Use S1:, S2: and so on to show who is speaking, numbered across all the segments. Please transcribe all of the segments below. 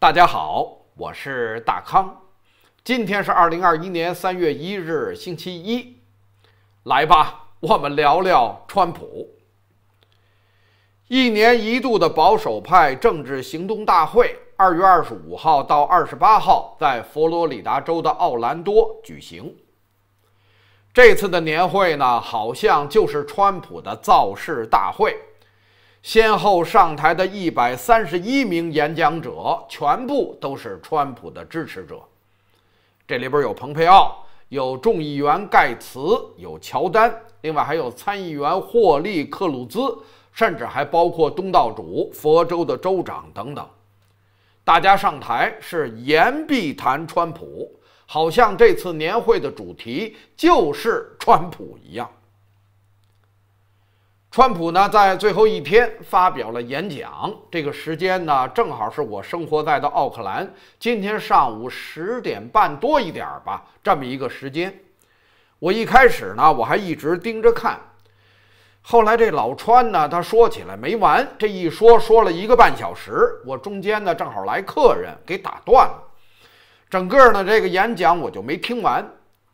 S1: 大家好，我是大康，今天是二零二一年三月一日，星期一。来吧，我们聊聊川普。一年一度的保守派政治行动大会，二月二十五号到二十八号在佛罗里达州的奥兰多举行。这次的年会呢，好像就是川普的造势大会。先后上台的一百三十一名演讲者，全部都是川普的支持者。这里边有蓬佩奥，有众议员盖茨，有乔丹，另外还有参议员霍利克鲁兹，甚至还包括东道主佛州的州长等等。大家上台是言必谈川普，好像这次年会的主题就是川普一样。川普呢，在最后一天发表了演讲。这个时间呢，正好是我生活在的奥克兰，今天上午十点半多一点吧，这么一个时间。我一开始呢，我还一直盯着看，后来这老川呢，他说起来没完，这一说说了一个半小时。我中间呢，正好来客人，给打断了。整个呢，这个演讲我就没听完。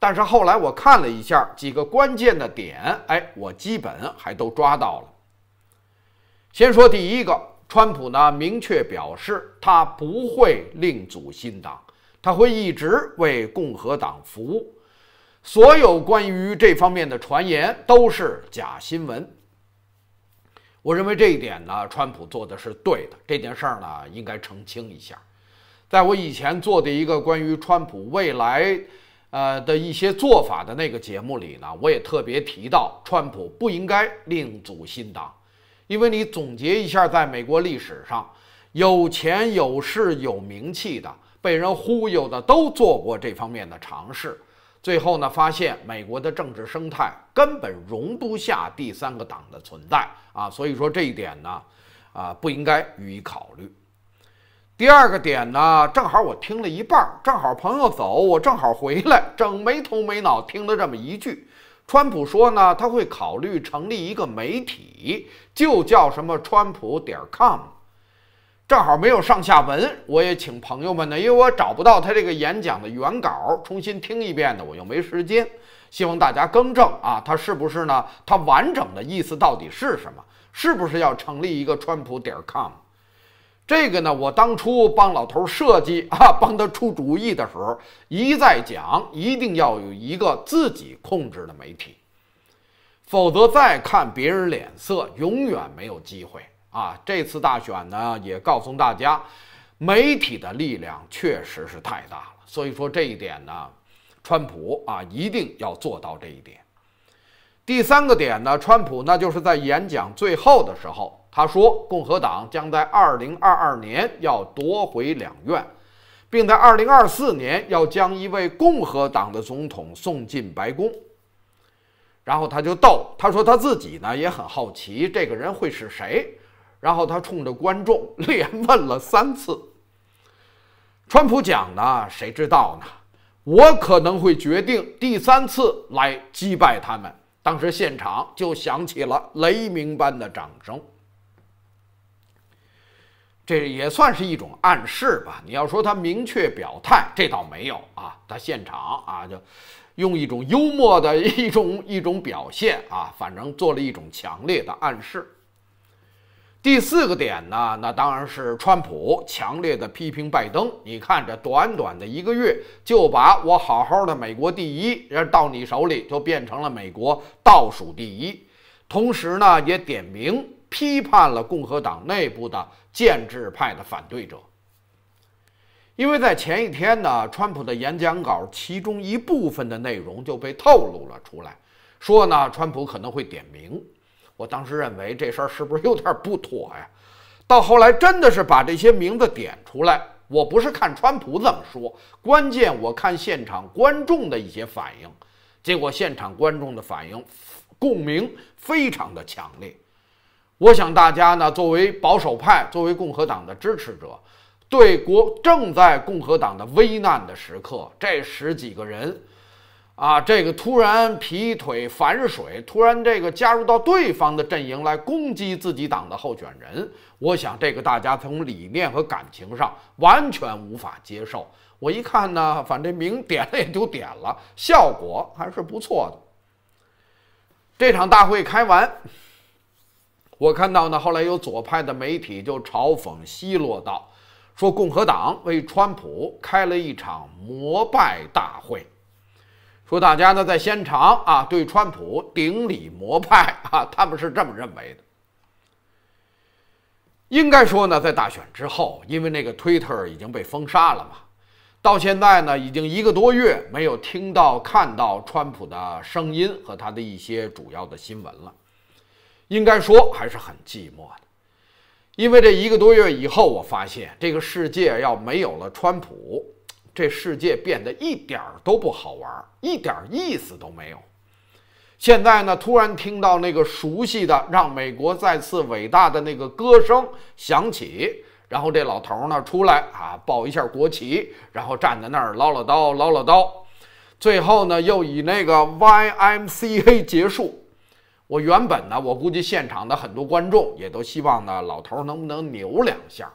S1: 但是后来我看了一下几个关键的点，哎，我基本还都抓到了。先说第一个，川普呢明确表示他不会另组新党，他会一直为共和党服务。所有关于这方面的传言都是假新闻。我认为这一点呢，川普做的是对的。这件事儿呢，应该澄清一下。在我以前做的一个关于川普未来。呃的一些做法的那个节目里呢，我也特别提到，川普不应该另组新党，因为你总结一下，在美国历史上，有钱、有势、有名气的，被人忽悠的，都做过这方面的尝试，最后呢，发现美国的政治生态根本容不下第三个党的存在啊，所以说这一点呢，啊，不应该予以考虑。第二个点呢，正好我听了一半，正好朋友走，我正好回来，整没头没脑听了这么一句。川普说呢，他会考虑成立一个媒体，就叫什么川普点儿 com。正好没有上下文，我也请朋友们呢，因为我找不到他这个演讲的原稿，重新听一遍呢，我又没时间。希望大家更正啊，他是不是呢？他完整的意思到底是什么？是不是要成立一个川普点儿 com？这个呢，我当初帮老头设计 啊，帮他出主意的时候，一再讲，一定要有一个自己控制的媒体，否则再看别人脸色，永远没有机会啊。这次大选呢，也告诉大家，媒体的力量确实是太大了，所以说这一点呢，川普啊，一定要做到这一点。第三个点呢，川普那就是在演讲最后的时候。他说，共和党将在二零二二年要夺回两院，并在二零二四年要将一位共和党的总统送进白宫。然后他就逗他说他自己呢也很好奇，这个人会是谁。然后他冲着观众连问了三次：“川普讲呢，谁知道呢？我可能会决定第三次来击败他们。”当时现场就响起了雷鸣般的掌声。这也算是一种暗示吧。你要说他明确表态，这倒没有啊。他现场啊，就用一种幽默的一种一种表现啊，反正做了一种强烈的暗示。第四个点呢，那当然是川普强烈的批评拜登。你看，这短短的一个月，就把我好好的美国第一，到你手里就变成了美国倒数第一。同时呢，也点名。批判了共和党内部的建制派的反对者，因为在前一天呢，川普的演讲稿其中一部分的内容就被透露了出来，说呢，川普可能会点名。我当时认为这事儿是不是有点不妥呀？到后来真的是把这些名字点出来，我不是看川普怎么说，关键我看现场观众的一些反应，结果现场观众的反应共鸣非常的强烈。我想大家呢，作为保守派，作为共和党的支持者，对国正在共和党的危难的时刻，这十几个人，啊，这个突然劈腿反水，突然这个加入到对方的阵营来攻击自己党的候选人，我想这个大家从理念和感情上完全无法接受。我一看呢，反正名点了也就点了，效果还是不错的。这场大会开完。我看到呢，后来有左派的媒体就嘲讽奚落道，说共和党为川普开了一场膜拜大会，说大家呢在现场啊对川普顶礼膜拜啊，他们是这么认为的。应该说呢，在大选之后，因为那个推特已经被封杀了嘛，到现在呢已经一个多月没有听到看到川普的声音和他的一些主要的新闻了。应该说还是很寂寞的，因为这一个多月以后，我发现这个世界要没有了川普，这世界变得一点儿都不好玩，一点意思都没有。现在呢，突然听到那个熟悉的让美国再次伟大的那个歌声响起，然后这老头儿呢出来啊，抱一下国旗，然后站在那儿唠唠叨唠唠叨，最后呢又以那个 YMCA 结束。我原本呢，我估计现场的很多观众也都希望呢，老头能不能扭两下。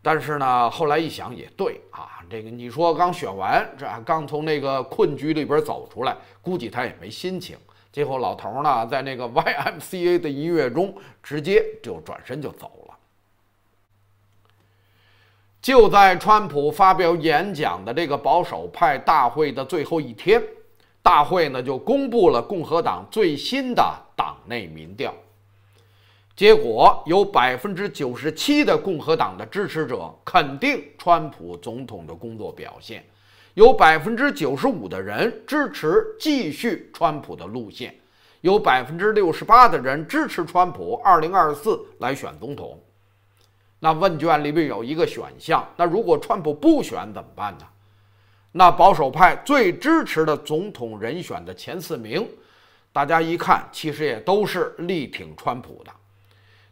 S1: 但是呢，后来一想也对啊，这个你说刚选完，这刚从那个困局里边走出来，估计他也没心情。最后，老头呢，在那个 YMCA 的音乐中，直接就转身就走了。就在川普发表演讲的这个保守派大会的最后一天，大会呢就公布了共和党最新的。党内民调结果有百分之九十七的共和党的支持者肯定川普总统的工作表现，有百分之九十五的人支持继续川普的路线，有百分之六十八的人支持川普二零二四来选总统。那问卷里面有一个选项，那如果川普不选怎么办呢？那保守派最支持的总统人选的前四名。大家一看，其实也都是力挺川普的。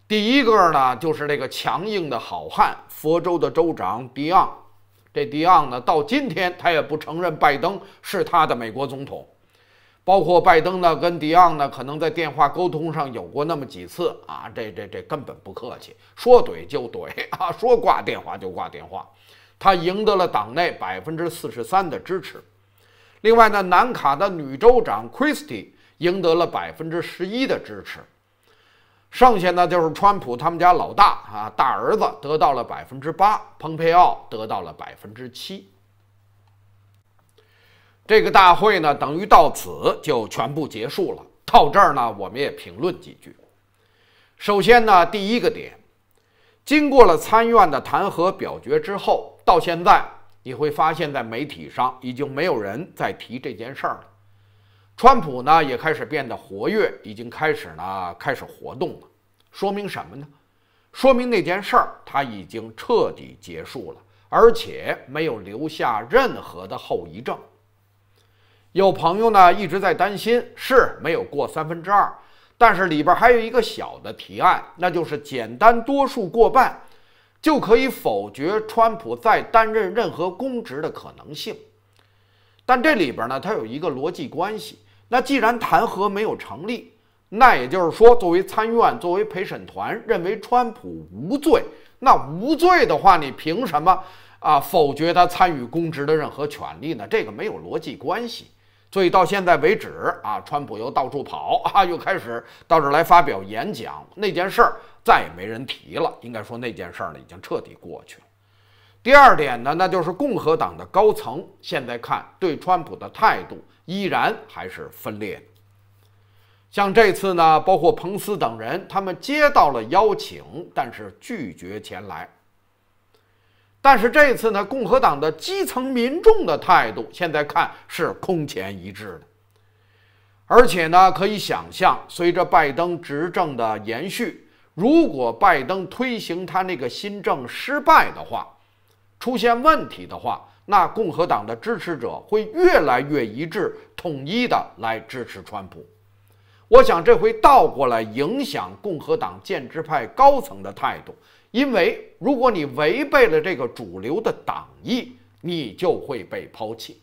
S1: 第一个呢，就是那个强硬的好汉佛州的州长迪昂。这迪昂呢，到今天他也不承认拜登是他的美国总统。包括拜登呢，跟迪昂呢，可能在电话沟通上有过那么几次啊。这这这根本不客气，说怼就怼啊，说挂电话就挂电话。他赢得了党内百分之四十三的支持。另外呢，南卡的女州长 Christie。赢得了百分之十一的支持，剩下呢就是川普他们家老大啊，大儿子得到了百分之八，蓬佩奥得到了百分之七。这个大会呢，等于到此就全部结束了。到这儿呢，我们也评论几句。首先呢，第一个点，经过了参院的弹劾表决之后，到现在你会发现在媒体上已经没有人再提这件事儿了。川普呢也开始变得活跃，已经开始呢开始活动了，说明什么呢？说明那件事儿他已经彻底结束了，而且没有留下任何的后遗症。有朋友呢一直在担心，是没有过三分之二，但是里边还有一个小的提案，那就是简单多数过半就可以否决川普再担任任何公职的可能性。但这里边呢，它有一个逻辑关系。那既然弹劾没有成立，那也就是说，作为参议院，作为陪审团，认为川普无罪。那无罪的话，你凭什么啊否决他参与公职的任何权利呢？这个没有逻辑关系。所以到现在为止啊，川普又到处跑啊，又开始到这来发表演讲。那件事儿再也没人提了，应该说那件事儿呢已经彻底过去了。第二点呢，那就是共和党的高层现在看对川普的态度。依然还是分裂。像这次呢，包括彭斯等人，他们接到了邀请，但是拒绝前来。但是这次呢，共和党的基层民众的态度，现在看是空前一致的。而且呢，可以想象，随着拜登执政的延续，如果拜登推行他那个新政失败的话，出现问题的话。那共和党的支持者会越来越一致、统一的来支持川普。我想这会倒过来影响共和党建制派高层的态度，因为如果你违背了这个主流的党意，你就会被抛弃。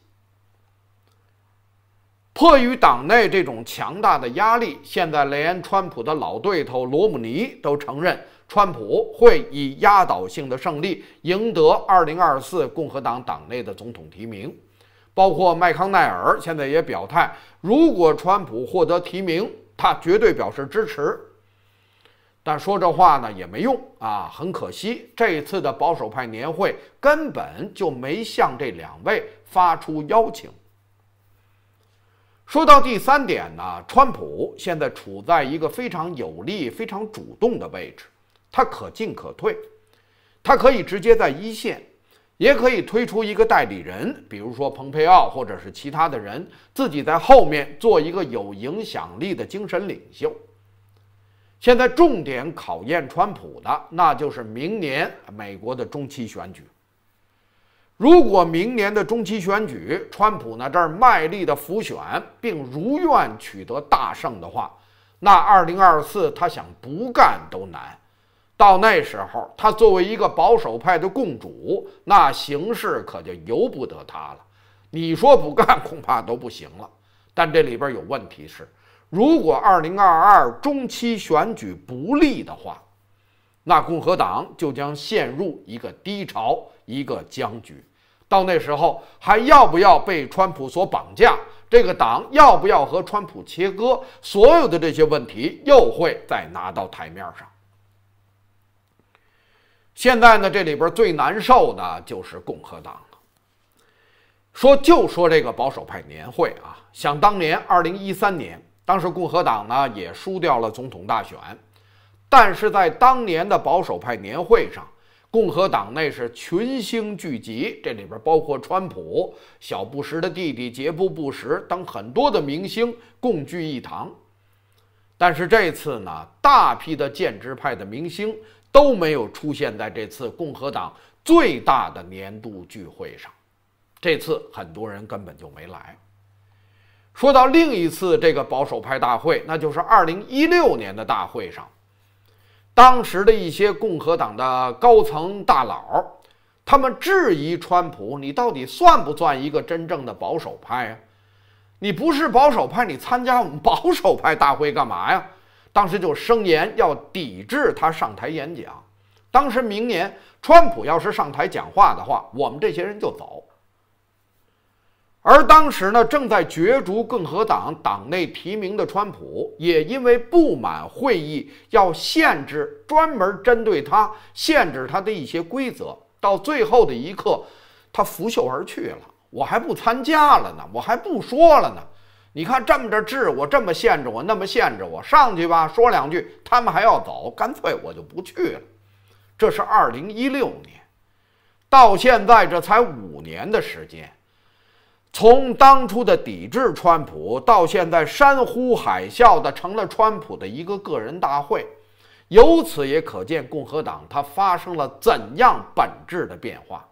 S1: 迫于党内这种强大的压力，现在连川普的老对头罗姆尼都承认。川普会以压倒性的胜利赢得二零二四共和党党内的总统提名，包括麦康奈尔现在也表态，如果川普获得提名，他绝对表示支持。但说这话呢也没用啊，很可惜，这次的保守派年会根本就没向这两位发出邀请。说到第三点呢，川普现在处在一个非常有利、非常主动的位置。他可进可退，他可以直接在一线，也可以推出一个代理人，比如说蓬佩奥或者是其他的人，自己在后面做一个有影响力的精神领袖。现在重点考验川普的，那就是明年美国的中期选举。如果明年的中期选举，川普呢这儿卖力的复选，并如愿取得大胜的话，那二零二四他想不干都难。到那时候，他作为一个保守派的共主，那形势可就由不得他了。你说不干，恐怕都不行了。但这里边有问题是，如果二零二二中期选举不利的话，那共和党就将陷入一个低潮、一个僵局。到那时候，还要不要被川普所绑架？这个党要不要和川普切割？所有的这些问题又会再拿到台面上。现在呢，这里边最难受的就是共和党了。说就说这个保守派年会啊，想当年二零一三年，当时共和党呢也输掉了总统大选，但是在当年的保守派年会上，共和党内是群星聚集，这里边包括川普、小布什的弟弟杰布·布什等很多的明星共聚一堂。但是这次呢，大批的建制派的明星。都没有出现在这次共和党最大的年度聚会上，这次很多人根本就没来。说到另一次这个保守派大会，那就是2016年的大会上，当时的一些共和党的高层大佬，他们质疑川普：“你到底算不算一个真正的保守派啊？你不是保守派，你参加我们保守派大会干嘛呀？”当时就声言要抵制他上台演讲。当时明年川普要是上台讲话的话，我们这些人就走。而当时呢，正在角逐共和党党内提名的川普，也因为不满会议要限制专门针对他、限制他的一些规则，到最后的一刻，他拂袖而去了。我还不参加了呢，我还不说了呢。你看这么着治我这么限制我那么限制我上去吧说两句他们还要走干脆我就不去了这是二零一六年到现在这才五年的时间从当初的抵制川普到现在山呼海啸的成了川普的一个个人大会由此也可见共和党它发生了怎样本质的变化。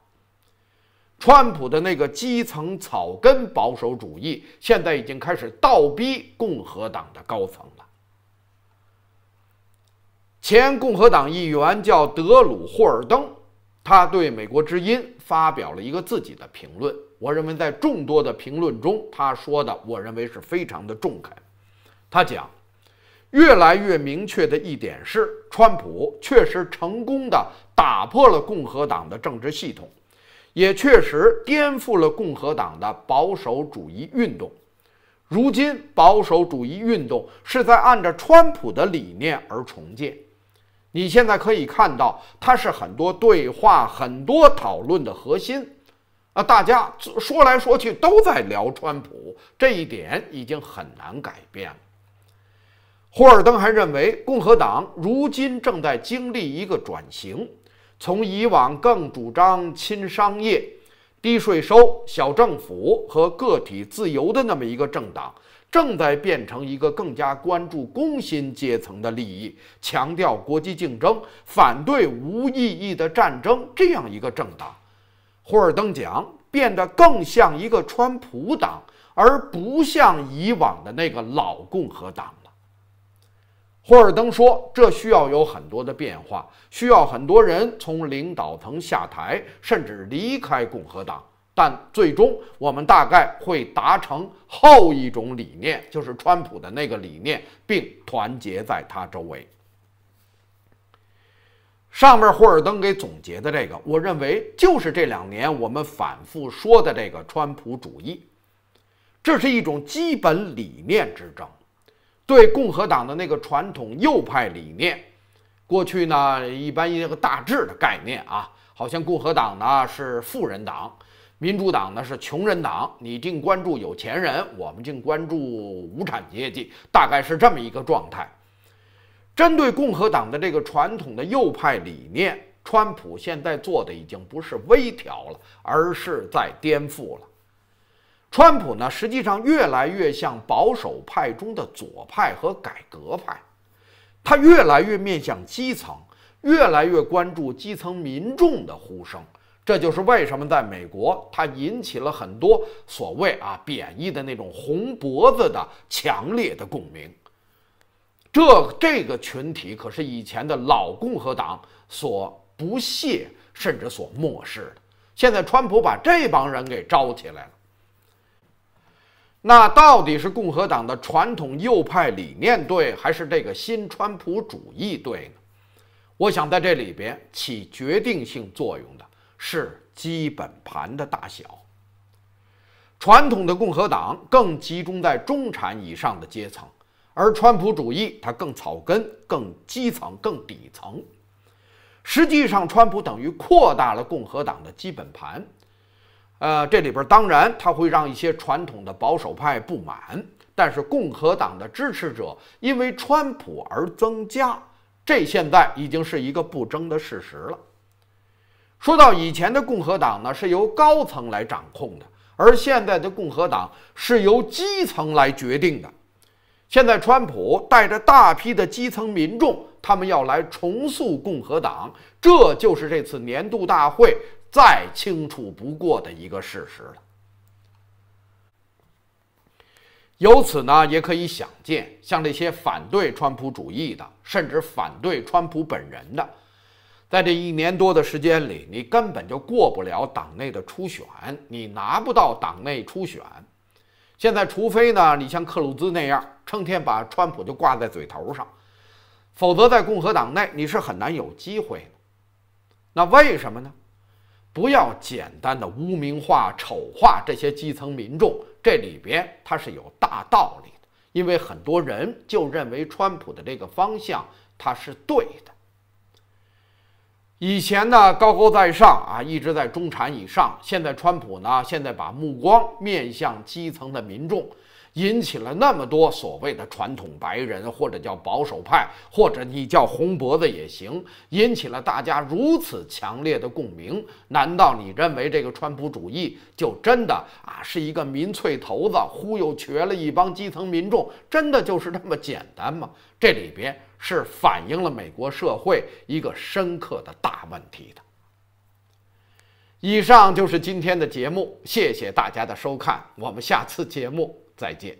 S1: 川普的那个基层草根保守主义，现在已经开始倒逼共和党的高层了。前共和党议员叫德鲁·霍尔登，他对《美国之音》发表了一个自己的评论。我认为，在众多的评论中，他说的，我认为是非常的中肯。他讲，越来越明确的一点是，川普确实成功的打破了共和党的政治系统。也确实颠覆了共和党的保守主义运动。如今，保守主义运动是在按照川普的理念而重建。你现在可以看到，它是很多对话、很多讨论的核心。啊，大家说来说去都在聊川普，这一点已经很难改变了。霍尔登还认为，共和党如今正在经历一个转型。从以往更主张亲商业、低税收、小政府和个体自由的那么一个政党，正在变成一个更加关注工薪阶层的利益、强调国际竞争、反对无意义的战争这样一个政党。霍尔登讲，变得更像一个川普党，而不像以往的那个老共和党。霍尔登说：“这需要有很多的变化，需要很多人从领导层下台，甚至离开共和党。但最终，我们大概会达成后一种理念，就是川普的那个理念，并团结在他周围。”上面霍尔登给总结的这个，我认为就是这两年我们反复说的这个川普主义，这是一种基本理念之争。对共和党的那个传统右派理念，过去呢一般一个大致的概念啊，好像共和党呢是富人党，民主党呢是穷人党。你净关注有钱人，我们净关注无产阶级，大概是这么一个状态。针对共和党的这个传统的右派理念，川普现在做的已经不是微调了，而是在颠覆了。川普呢，实际上越来越像保守派中的左派和改革派，他越来越面向基层，越来越关注基层民众的呼声。这就是为什么在美国，他引起了很多所谓啊贬义的那种红脖子的强烈的共鸣。这这个群体可是以前的老共和党所不屑甚至所漠视的，现在川普把这帮人给招起来了。那到底是共和党的传统右派理念对，还是这个新川普主义对呢？我想在这里边起决定性作用的是基本盘的大小。传统的共和党更集中在中产以上的阶层，而川普主义它更草根、更基层、更底层。实际上，川普等于扩大了共和党的基本盘。呃，这里边当然他会让一些传统的保守派不满，但是共和党的支持者因为川普而增加，这现在已经是一个不争的事实了。说到以前的共和党呢，是由高层来掌控的，而现在的共和党是由基层来决定的。现在川普带着大批的基层民众，他们要来重塑共和党，这就是这次年度大会。再清楚不过的一个事实了。由此呢，也可以想见，像这些反对川普主义的，甚至反对川普本人的，在这一年多的时间里，你根本就过不了党内的初选，你拿不到党内初选。现在，除非呢，你像克鲁兹那样，成天把川普就挂在嘴头上，否则在共和党内你是很难有机会的。那为什么呢？不要简单的污名化、丑化这些基层民众，这里边它是有大道理的，因为很多人就认为川普的这个方向它是对的。以前呢，高高在上啊，一直在中产以上，现在川普呢，现在把目光面向基层的民众。引起了那么多所谓的传统白人，或者叫保守派，或者你叫红脖子也行，引起了大家如此强烈的共鸣。难道你认为这个川普主义就真的啊是一个民粹头子忽悠瘸了一帮基层民众，真的就是那么简单吗？这里边是反映了美国社会一个深刻的大问题的。以上就是今天的节目，谢谢大家的收看，我们下次节目。再见。